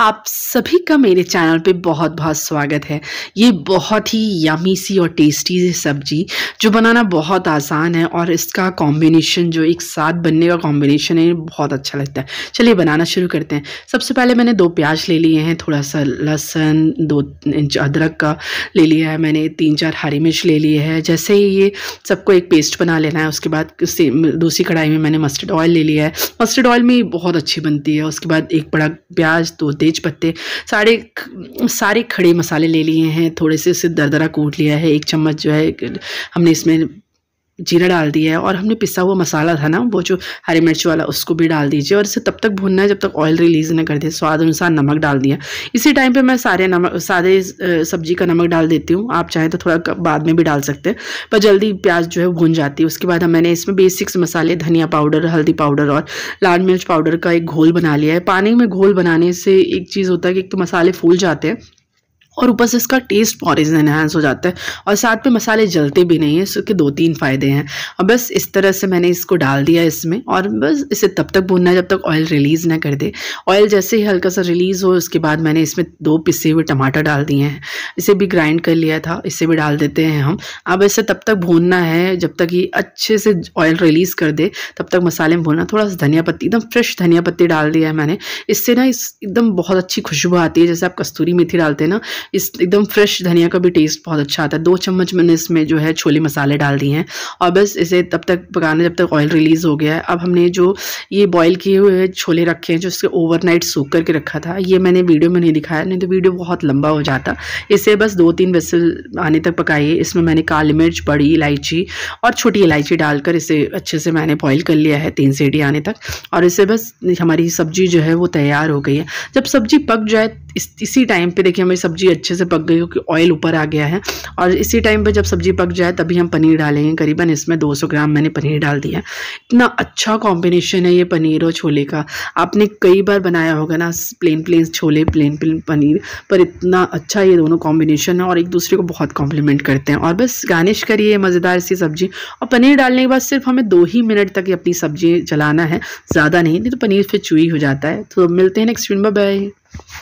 आप सभी का मेरे चैनल पे बहुत बहुत स्वागत है ये बहुत ही यमी सी और टेस्टी सब्जी जो बनाना बहुत आसान है और इसका कॉम्बिनेशन जो एक साथ बनने का कॉम्बिनेशन है बहुत अच्छा लगता है चलिए बनाना शुरू करते हैं सबसे पहले मैंने दो प्याज ले लिए हैं थोड़ा सा लहसुन दो इंच अदरक का ले लिया है मैंने तीन चार हरी मिर्च ले लिए है जैसे ही ये सबको एक पेस्ट बना लेना है उसके बाद दूसरी कढ़ाई में मैंने मस्टर्ड ऑयल ले लिया है मस्टर्ड ऑयल में बहुत अच्छी बनती है उसके बाद एक बड़ा प्याज दो तेज पत्ते सारे सारे खड़े मसाले ले लिए हैं थोड़े से उसे दरदरा कूट लिया है एक चम्मच जो है हमने इसमें जीरा डाल दिया है और हमने पिसा हुआ मसाला था ना वो जो हरी मिर्च वाला उसको भी डाल दीजिए और इसे तब तक भूनना है जब तक ऑयल रिलीज़ ना कर दे स्वाद अनुसार नमक डाल दिया इसी टाइम पे मैं सारे नमक सारे सब्जी का नमक डाल देती हूँ आप चाहें तो थोड़ा बाद में भी डाल सकते हैं पर जल्दी प्याज जो है भून जाती है उसके बाद हम मैंने इसमें बेसिक्स मसाले धनिया पाउडर हल्दी पाउडर और लाल मिर्च पाउडर का एक घोल बना लिया है पानी में घोल बनाने से एक चीज़ होता है कि एक तो मसाले फूल जाते हैं और ऊपर से इसका टेस्ट और इन्हेंस हो जाता है और साथ में मसाले जलते भी नहीं है इसके तो दो तीन फ़ायदे हैं और बस इस तरह से मैंने इसको डाल दिया इसमें और बस इसे तब तक भूनना है जब तक ऑयल रिलीज़ ना कर दे ऑयल जैसे ही हल्का सा रिलीज़ हो उसके बाद मैंने इसमें दो पिसे हुए टमाटर डाल दिए हैं इसे भी ग्राइंड कर लिया था इसे भी डाल देते हैं हम अब इसे तब तक भूनना है जब तक ये अच्छे से ऑयल रिलीज़ कर दे तब तक मसाले में भूनना थोड़ा सा धनिया पत्ती एकदम फ्रेश धनिया पत्ती डाल दिया है मैंने इससे ना इस एकदम बहुत अच्छी खुशबू आती है जैसे आप कस्तूरी मेथी डालते हैं ना इस एकदम फ्रेश धनिया का भी टेस्ट बहुत अच्छा आता है दो चम्मच मैंने इसमें जो है छोले मसाले डाल दिए हैं और बस इसे तब तक पकाना जब तक ऑयल रिलीज़ हो गया है अब हमने जो ये बॉयल किए हुए छोले रखे हैं जो इसके ओवरनाइट सूख करके रखा था ये मैंने वीडियो में नहीं दिखाया नहीं तो वीडियो बहुत लंबा हो जाता इसे बस दो तीन वेसल आने तक पकाइए इसमें मैंने काली मिर्च बड़ी इलायची और छोटी इलायची डालकर इसे अच्छे से मैंने बॉयल कर लिया है तीन सीटी आने तक और इसे बस हमारी सब्जी जो है वो तैयार हो गई है जब सब्जी पक जाए इस इसी टाइम पे देखिए हमारी सब्ज़ी अच्छे से पक गई क्योंकि ऑयल ऊपर आ गया है और इसी टाइम पे जब सब्ज़ी पक जाए तभी हम पनीर डालेंगे करीबन इसमें 200 ग्राम मैंने पनीर डाल दिया इतना अच्छा कॉम्बिनेशन है ये पनीर और छोले का आपने कई बार बनाया होगा ना प्लेन प्लेन छोले प्लेन प्लेन पनीर पर इतना अच्छा ये दोनों कॉम्बिनेशन है और एक दूसरे को बहुत कॉम्प्लीमेंट करते हैं और बस गार्निश करिए मज़ेदार सी सब्ज़ी और पनीर डालने के बाद सिर्फ हमें दो ही मिनट तक अपनी सब्ज़ी चलाना है ज़्यादा नहीं नहीं तो पनीर फिर चुई हो जाता है तो मिलते हैं नेक्स्ट वीडियो में बाय